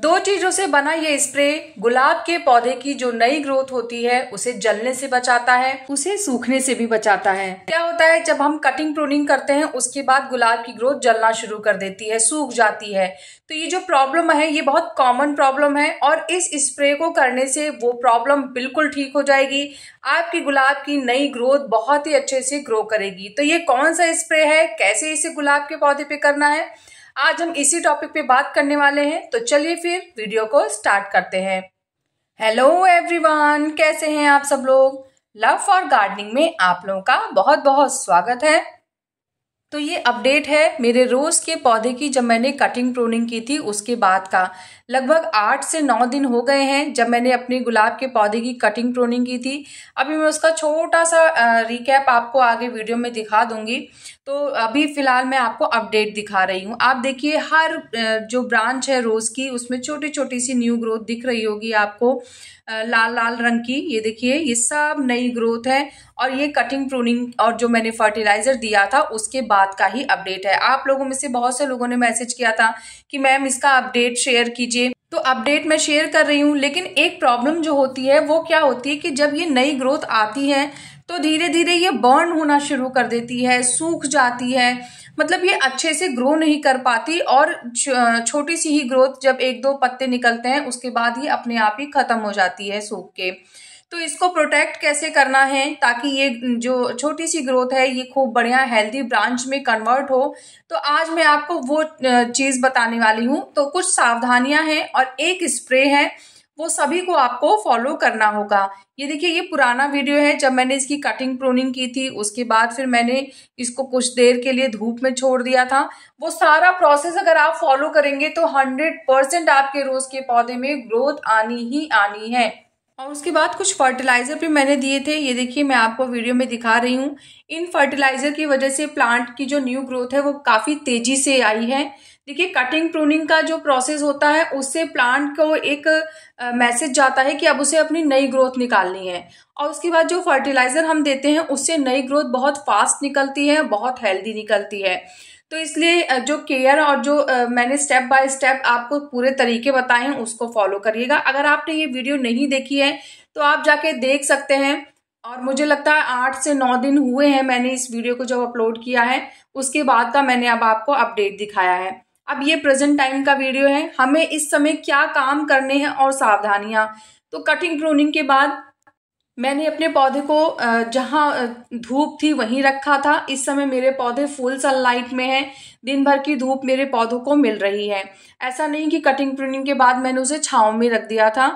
दो चीजों से बना ये स्प्रे गुलाब के पौधे की जो नई ग्रोथ होती है उसे जलने से बचाता है उसे सूखने से भी बचाता है क्या होता है जब हम कटिंग प्रोनिंग करते हैं उसके बाद गुलाब की ग्रोथ जलना शुरू कर देती है सूख जाती है तो ये जो प्रॉब्लम है ये बहुत कॉमन प्रॉब्लम है और इस स्प्रे को करने से वो प्रॉब्लम बिल्कुल ठीक हो जाएगी आपकी गुलाब की नई ग्रोथ बहुत ही अच्छे से ग्रो करेगी तो ये कौन सा स्प्रे है कैसे इसे गुलाब के पौधे पे करना है आज हम इसी टॉपिक पे बात करने वाले हैं तो चलिए फिर वीडियो को स्टार्ट करते हैं हेलो एवरीवन कैसे हैं आप सब लोग लव फॉर गार्डनिंग में आप लोगों का बहुत बहुत स्वागत है तो ये अपडेट है मेरे रोज़ के पौधे की जब मैंने कटिंग प्रोनिंग की थी उसके बाद का लगभग आठ से नौ दिन हो गए हैं जब मैंने अपने गुलाब के पौधे की कटिंग प्रोनिंग की थी अभी मैं उसका छोटा सा रिकैप आपको आगे वीडियो में दिखा दूंगी तो अभी फ़िलहाल मैं आपको अपडेट दिखा रही हूँ आप देखिए हर जो ब्रांच है रोज़ की उसमें छोटी छोटी सी न्यू ग्रोथ दिख रही होगी आपको लाल लाल रंग की ये देखिए ये सब नई ग्रोथ है और ये कटिंग प्रोनिंग और जो मैंने फर्टिलाइज़र दिया था उसके बाद का ही अपडेट है आप लोगों में से बहुत से लोगों ने मैसेज किया था कि मैम इसका अपडेट शेयर कीजिए तो अपडेट मैं शेयर कर रही हूँ लेकिन एक प्रॉब्लम जो होती है वो क्या होती है कि जब ये नई ग्रोथ आती है तो धीरे धीरे ये बर्न होना शुरू कर देती है सूख जाती है मतलब ये अच्छे से ग्रो नहीं कर पाती और छोटी सी ही ग्रोथ जब एक दो पत्ते निकलते हैं उसके बाद ही अपने आप ही ख़त्म हो जाती है सूख के तो इसको प्रोटेक्ट कैसे करना है ताकि ये जो छोटी सी ग्रोथ है ये खूब बढ़िया हेल्दी ब्रांच में कन्वर्ट हो तो आज मैं आपको वो चीज़ बताने वाली हूँ तो कुछ सावधानियाँ हैं और एक स्प्रे है वो सभी को आपको फॉलो करना होगा ये देखिए ये पुराना वीडियो है जब मैंने इसकी कटिंग प्रोनिंग की थी उसके बाद फिर मैंने इसको कुछ देर के लिए धूप में छोड़ दिया था वो सारा प्रोसेस अगर आप फॉलो करेंगे तो 100 परसेंट आपके रोज के पौधे में ग्रोथ आनी ही आनी है और उसके बाद कुछ फर्टिलाइज़र भी मैंने दिए थे ये देखिए मैं आपको वीडियो में दिखा रही हूँ इन फर्टिलाइज़र की वजह से प्लांट की जो न्यू ग्रोथ है वो काफ़ी तेज़ी से आई है देखिए कटिंग प्रूनिंग का जो प्रोसेस होता है उससे प्लांट को एक मैसेज जाता है कि अब उसे अपनी नई ग्रोथ निकालनी है और उसके बाद जो फर्टिलाइज़र हम देते हैं उससे नई ग्रोथ बहुत फास्ट निकलती है बहुत हेल्दी निकलती है तो इसलिए जो केयर और जो मैंने स्टेप बाय स्टेप आपको पूरे तरीके बताए हैं उसको फॉलो करिएगा अगर आपने ये वीडियो नहीं देखी है तो आप जाके देख सकते हैं और मुझे लगता है आठ से नौ दिन हुए हैं मैंने इस वीडियो को जब अपलोड किया है उसके बाद का मैंने अब आपको अपडेट दिखाया है अब ये प्रेजेंट टाइम का वीडियो है हमें इस समय क्या काम करने हैं और सावधानियां तो कटिंग प्रूनिंग के बाद मैंने अपने पौधे को जहाँ धूप थी वहीं रखा था इस समय मेरे पौधे फुल सनलाइट में हैं दिन भर की धूप मेरे पौधों को मिल रही है ऐसा नहीं कि कटिंग प्रूनिंग के बाद मैंने उसे छाँव में रख दिया था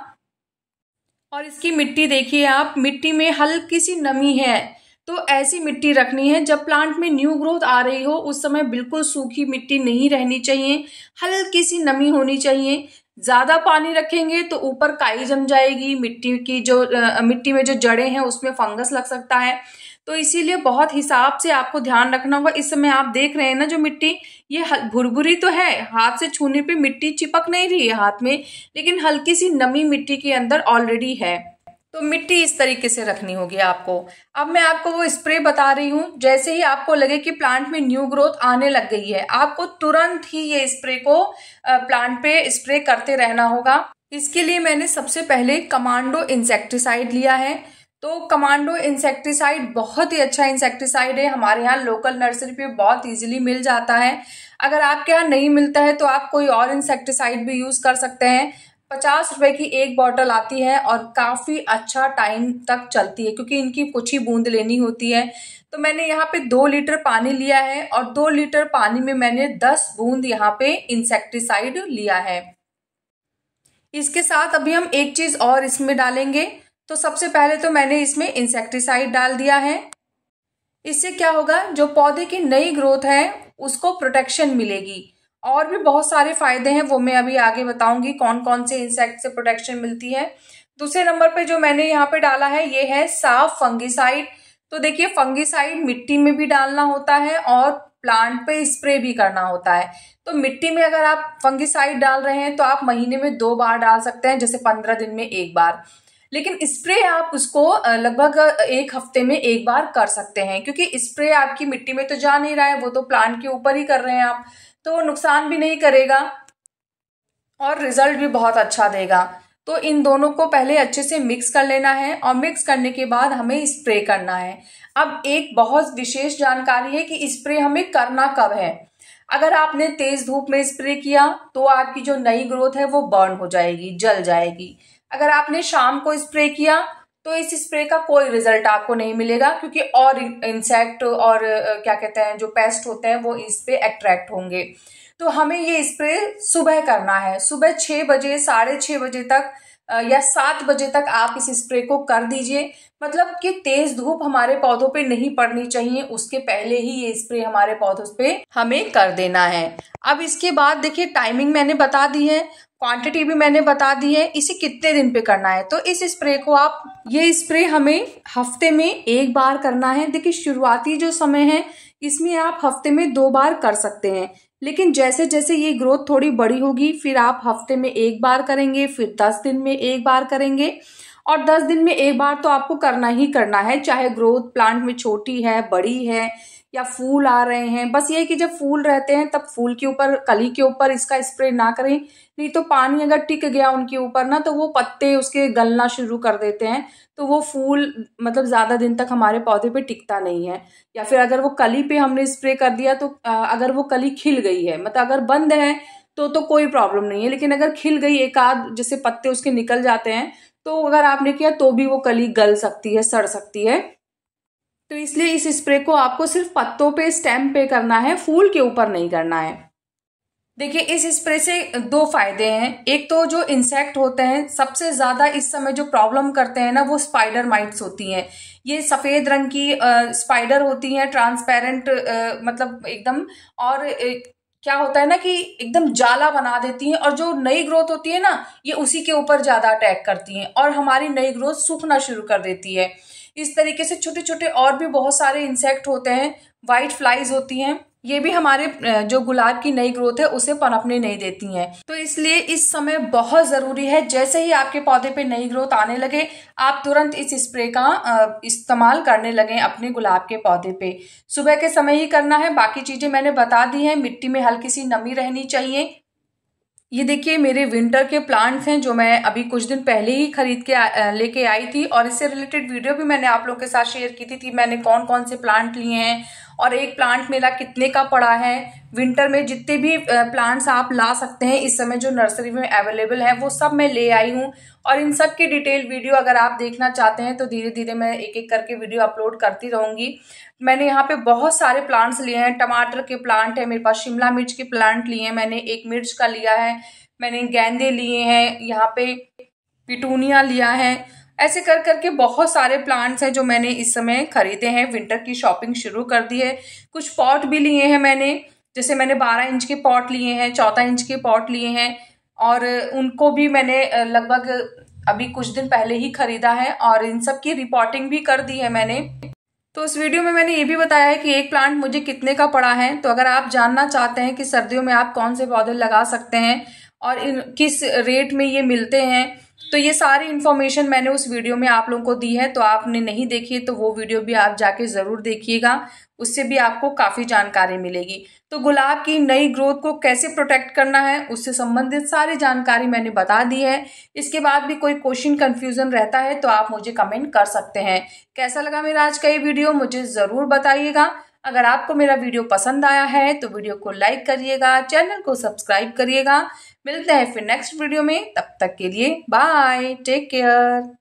और इसकी मिट्टी देखिए आप मिट्टी में हल्की सी नमी है तो ऐसी मिट्टी रखनी है जब प्लांट में न्यू ग्रोथ आ रही हो उस समय बिल्कुल सूखी मिट्टी नहीं रहनी चाहिए हल्की सी नमी होनी चाहिए ज़्यादा पानी रखेंगे तो ऊपर काई जम जाएगी मिट्टी की जो मिट्टी में जो जड़ें हैं उसमें फंगस लग सकता है तो इसीलिए बहुत हिसाब से आपको ध्यान रखना होगा इस समय आप देख रहे हैं ना जो मिट्टी ये भुरभुरी तो है हाथ से छूने पे मिट्टी चिपक नहीं रही है हाथ में लेकिन हल्की सी नमी मिट्टी के अंदर ऑलरेडी है तो मिट्टी इस तरीके से रखनी होगी आपको अब मैं आपको वो स्प्रे बता रही हूँ जैसे ही आपको लगे कि प्लांट में न्यू ग्रोथ आने लग गई है आपको तुरंत ही ये स्प्रे को प्लांट पे स्प्रे करते रहना होगा इसके लिए मैंने सबसे पहले कमांडो इंसेक्टिसाइड लिया है तो कमांडो इंसेक्टिसाइड बहुत ही अच्छा इंसेक्टिसाइड है हमारे यहाँ लोकल नर्सरी पे बहुत इजीली मिल जाता है अगर आपके यहाँ नहीं मिलता है तो आप कोई और इंसेक्टिसाइड भी यूज़ कर सकते हैं पचास रुपए की एक बॉटल आती है और काफ़ी अच्छा टाइम तक चलती है क्योंकि इनकी कुछ ही बूंद लेनी होती है तो मैंने यहाँ पे दो लीटर पानी लिया है और दो लीटर पानी में मैंने दस बूंद यहाँ पे इंसेक्टिसाइड लिया है इसके साथ अभी हम एक चीज़ और इसमें डालेंगे तो सबसे पहले तो मैंने इसमें इंसेक्टिसाइड डाल दिया है इससे क्या होगा जो पौधे की नई ग्रोथ है उसको प्रोटेक्शन मिलेगी और भी बहुत सारे फ़ायदे हैं वो मैं अभी आगे बताऊंगी कौन कौन से इंसेक्ट से प्रोटेक्शन मिलती है दूसरे नंबर पे जो मैंने यहाँ पे डाला है ये है साफ फंगिसाइड तो देखिए फंगिसाइड मिट्टी में भी डालना होता है और प्लांट पे स्प्रे भी करना होता है तो मिट्टी में अगर आप फंगिसाइड डाल रहे हैं तो आप महीने में दो बार डाल सकते हैं जैसे पंद्रह दिन में एक बार लेकिन स्प्रे आप उसको लगभग एक हफ्ते में एक बार कर सकते हैं क्योंकि स्प्रे आपकी मिट्टी में तो जा नहीं रहा है वो तो प्लांट के ऊपर ही कर रहे हैं आप तो नुकसान भी नहीं करेगा और रिजल्ट भी बहुत अच्छा देगा तो इन दोनों को पहले अच्छे से मिक्स कर लेना है और मिक्स करने के बाद हमें स्प्रे करना है अब एक बहुत विशेष जानकारी है कि स्प्रे हमें करना कब है अगर आपने तेज धूप में स्प्रे किया तो आपकी जो नई ग्रोथ है वो बर्न हो जाएगी जल जाएगी अगर आपने शाम को स्प्रे किया तो इस स्प्रे का कोई रिजल्ट आपको नहीं मिलेगा क्योंकि और इंसेक्ट और क्या कहते हैं जो पेस्ट होते हैं वो इस पर अट्रैक्ट होंगे तो हमें ये स्प्रे सुबह करना है सुबह छः बजे साढ़े छः बजे तक या सात बजे तक आप इस स्प्रे को कर दीजिए मतलब कि तेज धूप हमारे पौधों पे नहीं पड़नी चाहिए उसके पहले ही ये स्प्रे हमारे पौधों पे हमें कर देना है अब इसके बाद देखिए टाइमिंग मैंने बता दी है क्वांटिटी भी मैंने बता दी है इसे कितने दिन पे करना है तो इस स्प्रे को आप ये स्प्रे हमें हफ्ते में एक बार करना है देखिए शुरुआती जो समय है इसमें आप हफ्ते में दो बार कर सकते हैं लेकिन जैसे जैसे ये ग्रोथ थोड़ी बड़ी होगी फिर आप हफ्ते में एक बार करेंगे फिर दस दिन में एक बार करेंगे और दस दिन में एक बार तो आपको करना ही करना है चाहे ग्रोथ प्लांट में छोटी है बड़ी है या फूल आ रहे हैं बस ये कि जब फूल रहते हैं तब फूल के ऊपर कली के ऊपर इसका स्प्रे ना करें नहीं तो पानी अगर टिक गया उनके ऊपर ना तो वो पत्ते उसके गलना शुरू कर देते हैं तो वो फूल मतलब ज़्यादा दिन तक हमारे पौधे पे टिकता नहीं है या फिर अगर वो कली पे हमने स्प्रे कर दिया तो अगर वो कली खिल गई है मतलब अगर बंद है तो तो कोई प्रॉब्लम नहीं है लेकिन अगर खिल गई एक आध जैसे पत्ते उसके निकल जाते हैं तो अगर आपने किया तो भी वो कली गल सकती है सड़ सकती है तो इसलिए इस स्प्रे को आपको सिर्फ पत्तों पे स्टेम पे करना है फूल के ऊपर नहीं करना है देखिए इस स्प्रे से दो फायदे हैं एक तो जो इंसेक्ट होते हैं सबसे ज़्यादा इस समय जो प्रॉब्लम करते हैं ना वो स्पाइडर माइट्स होती हैं ये सफ़ेद रंग की स्पाइडर होती हैं ट्रांसपेरेंट मतलब एकदम और ए, क्या होता है ना कि एकदम जाला बना देती हैं और जो नई ग्रोथ होती है ना ये उसी के ऊपर ज़्यादा अटैक करती हैं और हमारी नई ग्रोथ सूखना शुरू कर देती है इस तरीके से छोटे छोटे और भी बहुत सारे इंसेक्ट होते हैं वाइट फ्लाइज होती हैं ये भी हमारे जो गुलाब की नई ग्रोथ है उसे पनपने नहीं देती हैं तो इसलिए इस समय बहुत ज़रूरी है जैसे ही आपके पौधे पे नई ग्रोथ आने लगे आप तुरंत इस स्प्रे का इस्तेमाल करने लगें अपने गुलाब के पौधे पे सुबह के समय ही करना है बाकी चीज़ें मैंने बता दी हैं मिट्टी में हल्की सी नमी रहनी चाहिए ये देखिए मेरे विंटर के प्लांट्स हैं जो मैं अभी कुछ दिन पहले ही खरीद के लेके आई थी और इससे रिलेटेड वीडियो भी मैंने आप लोगों के साथ शेयर की थी, थी मैंने कौन कौन से प्लांट लिए हैं और एक प्लांट मेला कितने का पड़ा है विंटर में जितने भी प्लांट्स आप ला सकते हैं इस समय जो नर्सरी में अवेलेबल है वो सब मैं ले आई हूँ और इन सब की डिटेल वीडियो अगर आप देखना चाहते हैं तो धीरे धीरे मैं एक एक करके वीडियो अपलोड करती रहूँगी मैंने यहाँ पे बहुत सारे प्लांट्स लिए हैं टमाटर के प्लांट है मेरे पास शिमला मिर्च के प्लांट लिए हैं मैंने एक मिर्च का लिया है मैंने गेंदे लिए हैं यहाँ पे पिटूनिया लिया है ऐसे कर करके बहुत सारे प्लांट्स हैं जो मैंने इस समय खरीदे हैं विंटर की शॉपिंग शुरू कर दी है कुछ पॉट भी लिए हैं मैंने जैसे मैंने बारह इंच के पॉट लिए हैं चौदह इंच के पॉट लिए हैं और उनको भी मैंने लगभग अभी कुछ दिन पहले ही खरीदा है और इन सब की रिपोर्टिंग भी कर दी है मैंने तो उस वीडियो में मैंने ये भी बताया है कि एक प्लांट मुझे कितने का पड़ा है तो अगर आप जानना चाहते हैं कि सर्दियों में आप कौन से पौधे लगा सकते हैं और इन किस रेट में ये मिलते हैं तो ये सारी इन्फॉर्मेशन मैंने उस वीडियो में आप लोगों को दी है तो आपने नहीं देखी है तो वो वीडियो भी आप जाके ज़रूर देखिएगा उससे भी आपको काफ़ी जानकारी मिलेगी तो गुलाब की नई ग्रोथ को कैसे प्रोटेक्ट करना है उससे संबंधित सारी जानकारी मैंने बता दी है इसके बाद भी कोई क्वेश्चन कन्फ्यूज़न रहता है तो आप मुझे कमेंट कर सकते हैं कैसा लगा मेरा आज का ये वीडियो मुझे ज़रूर बताइएगा अगर आपको मेरा वीडियो पसंद आया है तो वीडियो को लाइक करिएगा चैनल को सब्सक्राइब करिएगा मिलते हैं फिर नेक्स्ट वीडियो में तब तक के लिए बाय टेक केयर